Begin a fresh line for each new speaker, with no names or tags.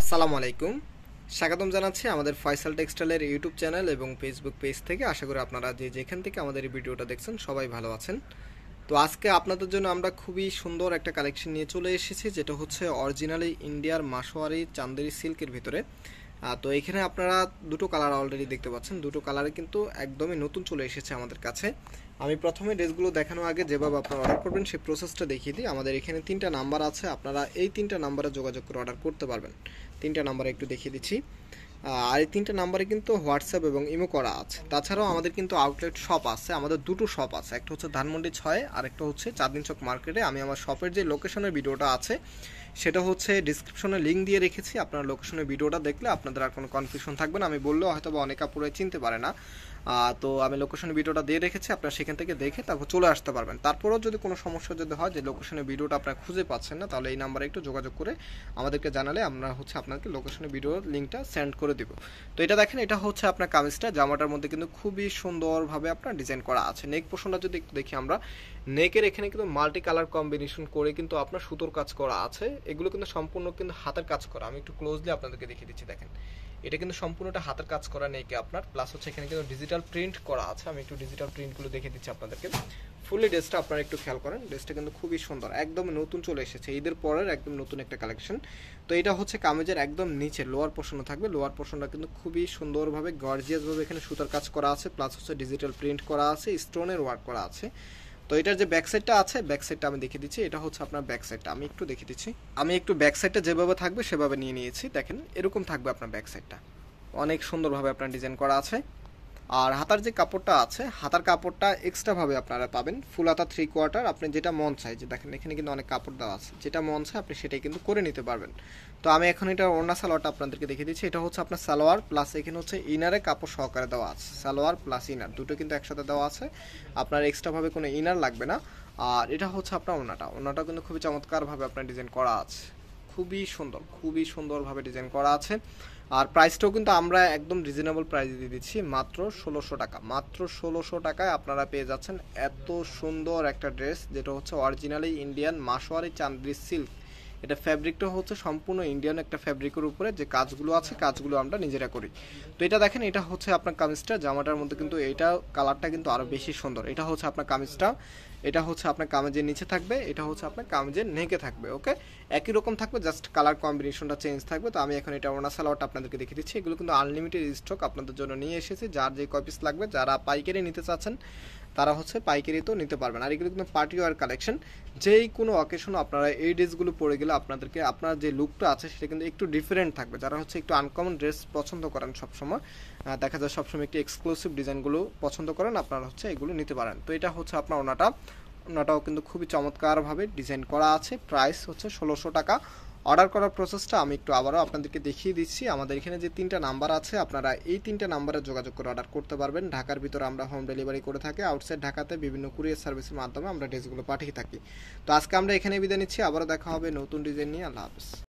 আসসালামু আলাইকুম স্বাগতম জানাচ্ছি আমাদের ফয়সাল টেক্সটাইলের ইউটিউব চ্যানেল এবং ফেসবুক পেজ থেকে আশা করি আপনারা যে যেখান থেকে আমাদের এই ভিডিওটা দেখছেন সবাই ভালো আছেন তো আজকে আপনাদের জন্য আমরা খুবই সুন্দর একটা কালেকশন নিয়ে চলে এসেছি যেটা হচ্ছে অরিজিনালি ইন্ডিয়ার মাসোয়ারি চান্দেরি সিল্কের ভিতরে তো এখানে আপনারা দুটো কালার অলরেডি দেখতে পাচ্ছেন দুটো কালারে কিন্তু একদমই নতুন চলে এসেছে আমাদের কাছে আমি প্রথমে ড্রেসগুলো দেখানোর আগে যেভাবে আপনারা অর্ডার করবেন সেই প্রসেসটা দেখিয়ে দিই আমাদের এখানে তিনটা নাম্বার আছে আপনারা এই তিনটা নাম্বারে যোগাযোগ করে অর্ডার করতে পারবেন তিনটা নাম্বারে একটু দেখিয়ে দিচ্ছি আর এই তিনটা নাম্বারে কিন্তু হোয়াটসঅ্যাপ এবং ইমো করা আছে তাছাড়াও আমাদের কিন্তু আউটলেট শপ আছে আমাদের দুটো শপ আছে একটা হচ্ছে ধানমন্ডি ছয় আর একটা হচ্ছে চাঁদিন চক মার্কেটে আমি আমার শপের যে লোকেশনের ভিডিওটা আছে সেটা হচ্ছে ডিসক্রিপশনে লিঙ্ক দিয়ে রেখেছি আপনারা লোকেশনে ভিডিওটা দেখলে আপনাদের আর কোনো কনফিউশন থাকবে না আমি বললেও হয়তো বা অনেক আপুরে চিনতে পারে না তো আমি লোকেশনে ভিডিওটা দিয়ে রেখেছি আপনার সেখান থেকে দেখে তারপর চলে আসতে পারবেন তারপরেও যদি কোনো সমস্যা যদি হয় যে লোকেশনে ভিডিওটা আপনারা খুঁজে পাচ্ছেন না তাহলে এই নাম্বারে একটু যোগাযোগ করে আমাদেরকে জানালে আমরা হচ্ছে আপনাকে লোকেশনে ভিডিও লিঙ্কটা সেন্ড করে দিব তো এটা দেখেন এটা হচ্ছে আপনার কামিজটা জামাটার মধ্যে কিন্তু খুবই সুন্দরভাবে আপনার ডিজাইন করা আছে নেক পোশনটা যদি একটু দেখি আমরা নেকের এখানে কিন্তু মাল্টি কালার কম্বিনেশন করে কিন্তু আপনার সুতোর কাজ করা আছে এগুলো কিন্তু সম্পূর্ণ কিন্তু হাতের কাজ করা আমি একটু ক্লোজলি আপনাদেরকে দেখিয়ে দিচ্ছি দেখেন এটা কিন্তু সম্পূর্ণটা হাতের কাজ করা নেই কি আপনার প্লাস হচ্ছে এখানে কিন্তু ডিজিটাল প্রিন্ট করা আছে আমি একটু ডিজিটাল প্রিন্টগুলো দেখিয়ে দিচ্ছি আপনাদেরকে ফুললি ড্রেসটা আপনারা একটু খেয়াল করেন ড্রেসটা কিন্তু খুবই সুন্দর একদম নতুন চলে এসেছে ঈদের পরের একদম নতুন একটা কালেকশন তো এটা হচ্ছে কামিজের একদম নিচে লোয়ার পোর্শনও থাকবে লোয়ার পোর্শনটা কিন্তু খুবই সুন্দরভাবে গর্জিয়াসভাবে এখানে সুতার কাজ করা আছে প্লাস হচ্ছে ডিজিটাল প্রিন্ট করা আছে স্টোনের ওয়ার্ক করা আছে তো এটার যে ব্যাক সাইডটা আছে ব্যাক সাইডটা আমি দেখে দিচ্ছি এটা হচ্ছে আপনার ব্যাক সাইডটা আমি একটু দেখে দিচ্ছি আমি একটু ব্যাক সাইডটা যেভাবে থাকবে সেভাবে নিয়ে নিয়েছি দেখেন এরকম থাকবে আপনার ব্যাক সাইডটা অনেক সুন্দরভাবে আপনার ডিজাইন করা আছে আর হাতার যে কাপড়টা আছে হাতার কাপড়টা এক্সট্রাভাবে আপনারা পাবেন ফুল হাতা থ্রি কোয়ার্টার আপনি যেটা মন চাই যে দেখেন এখানে কিন্তু অনেক কাপড় দেওয়া আছে যেটা মন চাই আপনি সেটাই কিন্তু করে নিতে পারবেন তো আমি এখন এটা ওড়না সালোয়ারটা আপনাদেরকে দেখিয়ে দিচ্ছি এটা হচ্ছে আপনার সালোয়ার প্লাস এখানে হচ্ছে ইনারে কাপড় সহকারে দেওয়া আছে সালোয়ার প্লাস ইনার দুটো কিন্তু একসাথে দেওয়া আছে আপনার এক্সট্রাভাবে কোনো ইনার লাগবে না আর এটা হচ্ছে আপনার ওনাটা ওনাটা কিন্তু খুবই চমৎকারভাবে আপনার ডিজাইন করা আছে খুবই সুন্দর খুবই সুন্দরভাবে ডিজাইন করা আছে আর প্রাইসটাও কিন্তু আমরা একদম রিজনেবল প্রাইস দিয়ে দিচ্ছি মাত্র ষোলোশো টাকা মাত্র ষোলোশো টাকায় আপনারা পেয়ে যাচ্ছেন এত সুন্দর একটা ড্রেস যেটা হচ্ছে অরিজিনালি ইন্ডিয়ান মাসোয়ারি চান্দ্রি সিল্ক এটা ফ্যাব্রিকটা হচ্ছে সম্পূর্ণ ইন্ডিয়ান একটা ফ্যাব্রিকের উপরে যে কাজগুলো আছে কাজগুলো আমরা নিজেরা করি তো এটা দেখেন এটা হচ্ছে আপনার কামিজটা জামাটার মধ্যে কিন্তু এটা কালারটা কিন্তু আরও বেশি সুন্দর এটা হচ্ছে আপনার কামিজটা এটা হচ্ছে আপনার কামিজের নিচে থাকবে এটা হচ্ছে আপনার কামিজের নেকে থাকবে ওকে একই রকম থাকবে জাস্ট কালার কম্বিনেশনটা চেঞ্জ থাকবে তো আমি এখন এটা ওনার সালোয়ারটা আপনাদেরকে দেখে দিচ্ছি এগুলো কিন্তু আনলিমিটেড স্টক আপনাদের জন্য নিয়ে এসেছি যার যে কপিস লাগবে যারা পাইকারি নিতে চাচ্ছেন তারা হচ্ছে পাইকারি তো নিতে পারবেন আর এগুলো কিন্তু পার্টি ওয়ার কালেকশন যেই কোনো অকেশন আপনারা এই ড্রেসগুলো পরে গেলে আপনাদেরকে আপনার যে লুকটা আছে সেটা কিন্তু একটু ডিফারেন্ট থাকবে যারা হচ্ছে একটু আনকমন ড্রেস পছন্দ করেন সবসময় দেখা যায় সবসময় একটু এক্সক্লুসিভ ডিজাইনগুলো পছন্দ করেন আপনারা হচ্ছে এগুলো নিতে পারেন তো এটা হচ্ছে আপনার ওনাটা ওনাটাও কিন্তু খুবই চমৎকারভাবে ডিজাইন করা আছে প্রাইস হচ্ছে ষোলোশো টাকা অর্ডার করার প্রসেসটা আমি একটু আবারও আপনাদেরকে দেখিয়ে দিচ্ছি আমাদের এখানে যে তিনটা নাম্বার আছে আপনারা এই তিনটা নাম্বারে যোগাযোগ করে অর্ডার করতে পারবেন ঢাকার ভিতরে আমরা হোম ডেলিভারি করে থাকি আউটসাইড ঢাকাতে বিভিন্ন কুরিয়ার সার্ভিসের মাধ্যমে আমরা ড্রেসগুলো পাঠিয়ে থাকি তো আজকে আমরা এখানে বিদায় নিচ্ছি আবারও দেখা হবে নতুন ডিজাইন নিয়ে আল্লাহ হাফেজ